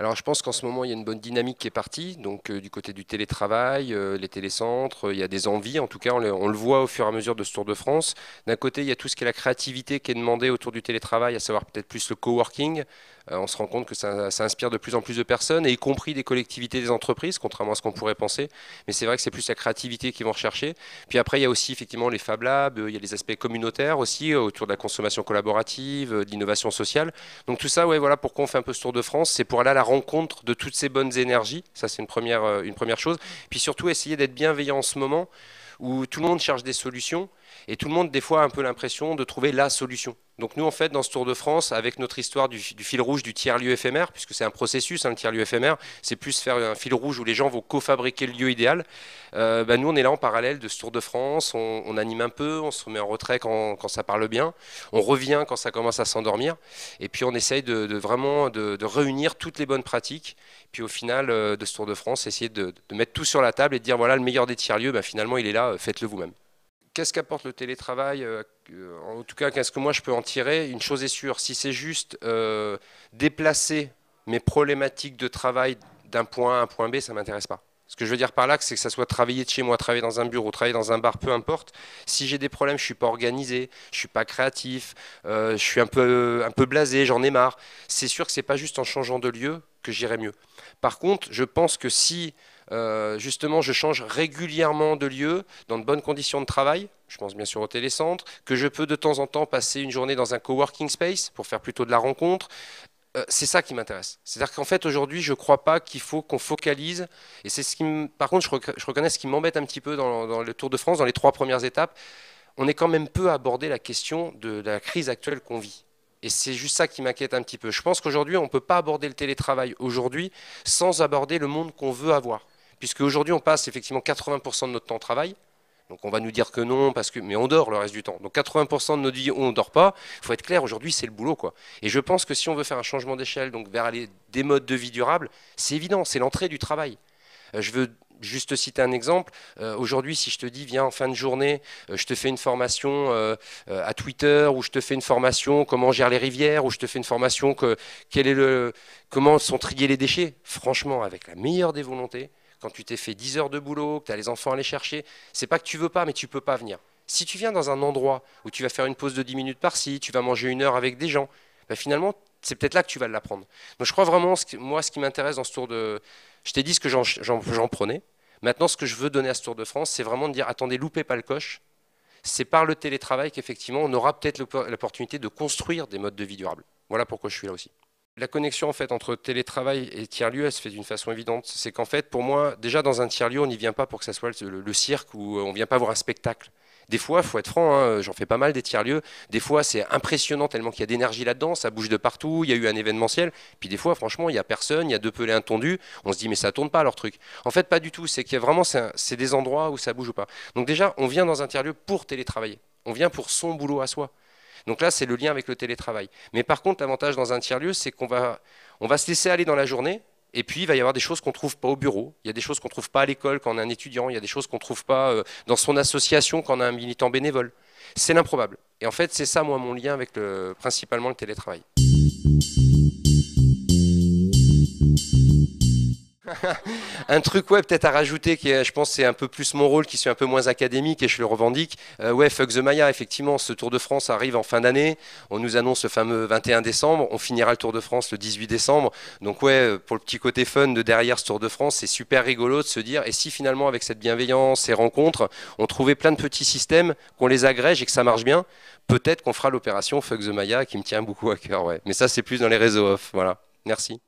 Alors je pense qu'en ce moment, il y a une bonne dynamique qui est partie, donc euh, du côté du télétravail, euh, les télécentres, euh, il y a des envies, en tout cas on le, voit au fur et à mesure de ce Tour de France. D'un côté, il y a tout ce qui est la créativité qui est demandée autour du télétravail, à savoir peut-être plus le coworking, euh, on se rend compte que ça, inspire de plus en plus de personnes, y compris des collectivités, des entreprises, contrairement à ce qu'on pourrait penser. Mais c'est vrai que c'est plus la créativité qu'ils vont rechercher. Puis après, il y a aussi effectivement les Fab Labs, euh, il y a les aspects communautaires aussi, euh, autour de la consommation collaborative, de l'innovation sociale. Donc tout ça, ouais, voilà pourquoi on fait un peu ce tour de France, c'est pour aller à la rencontre de toutes ces bonnes énergies. Ça, c'est une première, une première chose. Puis surtout, essayer d'être bienveillant en ce moment où tout le monde cherche des solutions et tout le monde, des fois, a un peu l'impression de trouver la solution. Donc nous, en fait, dans ce Tour de France, avec notre histoire du, fil rouge du tiers-lieu éphémère, puisque c'est un processus, un hein, le tiers-lieu éphémère, c'est plus faire un fil rouge où les gens vont co-fabriquer le lieu idéal, euh, bah, nous, on est là en parallèle de ce Tour de France, on, anime un peu, on se remet en retrait quand, ça parle bien, on revient quand ça commence à s'endormir, et puis on essaye de, vraiment de, réunir toutes les bonnes pratiques, puis au final euh, de ce Tour de France, essayer de, mettre tout sur la table et de dire, voilà, le meilleur des tiers-lieux, bah, finalement, il est là, euh, faites-le vous-même qu'est-ce qu'apporte le télétravail euh, euh, En tout cas, qu'est-ce que moi je peux en tirer Une chose est sûre, si c'est juste euh, déplacer mes problématiques de travail d'un point A à un point B, ça ne m'intéresse pas. Ce que je veux dire par là, c'est que ça soit travailler de chez moi, travailler dans un bureau, travailler dans un bar, peu importe. Si j'ai des problèmes, je suis pas organisé, je suis pas créatif, je suis un peu, un peu blasé, j'en ai marre. C'est sûr que c'est pas juste en changeant de lieu que j'irai mieux. Par contre, je pense que si euh, justement, je change régulièrement de lieu dans de bonnes conditions de travail. Je pense bien sûr au télécentre, que je peux de temps en temps passer une journée dans un coworking space pour faire plutôt de la rencontre. Euh, c'est ça qui m'intéresse. C'est-à-dire qu'en fait, aujourd'hui, je ne crois pas qu'il faut qu'on focalise. Et c'est ce qui, par contre, je, reconnais ce qui m'embête un petit peu dans, dans le Tour de France, dans les trois premières étapes. On est quand même peu abordé la question de la crise actuelle qu'on vit. Et c'est juste ça qui m'inquiète un petit peu. Je pense qu'aujourd'hui, on ne peut pas aborder le télétravail aujourd'hui sans aborder le monde qu'on veut avoir puisque aujourd'hui on passe effectivement 80% de notre temps au travail. Donc on va nous dire que non, parce que mais on dort le reste du temps. Donc 80% de notre vie, on ne dort pas. Il faut être clair, aujourd'hui c'est le boulot quoi. Et je pense que si on veut faire un changement d'échelle, donc vers aller des modes de vie durables, c'est évident, c'est l'entrée du travail. Euh, je veux juste citer un exemple. Euh, aujourd'hui, si je te dis, viens en fin de journée, euh, je te fais une formation à Twitter, ou je te fais une formation comment gère les rivières, ou je te fais une formation que, quel est le, comment sont triés les déchets. Franchement, avec la meilleure des volontés, quand tu t'es fait 10 heures de boulot, que tu as les enfants à aller chercher, c'est pas que tu veux pas, mais tu peux pas venir. Si tu viens dans un endroit où tu vas faire une pause de 10 minutes par-ci, tu vas manger une heure avec des gens, bah, finalement, c'est peut-être là que tu vas l'apprendre. Donc je crois vraiment, moi, ce qui m'intéresse dans ce tour de... Je t'ai dit ce que j'en prenais. Maintenant, ce que je veux donner à ce Tour de France, c'est vraiment de dire, attendez, loupez pas le coche. C'est par le télétravail qu'effectivement, on aura peut-être l'opportunité de construire des modes de vie durables. Voilà pourquoi je suis là aussi la connexion en fait entre télétravail et tiers-lieu, se fait d'une façon évidente. C'est qu'en fait, pour moi, déjà dans un tiers-lieu, on n'y vient pas pour que ça soit le, cirque ou euh, on ne vient pas voir un spectacle. Des fois, faut être franc, hein, j'en fais pas mal des tiers-lieux. Des fois, c'est impressionnant tellement qu'il y a d'énergie là-dedans, ça bouge de partout, il y a eu un événementiel. Puis des fois, franchement, il n'y a personne, il y a deux pelés intondus, On se dit, mais ça tourne pas leur truc. En fait, pas du tout. C'est qu'il y a vraiment c'est des endroits où ça bouge ou pas. Donc déjà, on vient dans un tiers-lieu pour télétravailler. On vient pour son boulot à soi. Donc là, c'est le lien avec le télétravail. Mais par contre, l'avantage dans un tiers-lieu, c'est qu'on va, se laisser aller dans la journée, et puis, il va y avoir des choses qu'on ne trouve pas au bureau, il y a des choses qu'on ne trouve pas à l'école quand on est un étudiant, il y a des choses qu'on ne trouve pas euh, dans son association quand on est un militant bénévole. C'est l'improbable. Et en fait, c'est ça, moi, mon lien avec principalement le télétravail. un truc, ouais, peut-être à rajouter, qui je pense, c'est un peu plus mon rôle, qui suis un peu moins académique et je le revendique. Euh, ouais, fuck the Maya, effectivement, ce Tour de France arrive en fin d'année. On nous annonce le fameux 21 décembre. On finira le Tour de France le 18 décembre. Donc, ouais, euh, pour le petit côté fun de derrière ce Tour de France, c'est super rigolo de se dire, et si finalement, avec cette bienveillance, ces rencontres, on trouvait plein de petits systèmes, qu'on les agrège et que ça marche bien, peut-être qu'on fera l'opération fuck the Maya qui me tient beaucoup à cœur, ouais. Mais ça, c'est plus dans les réseaux off. Voilà. Merci.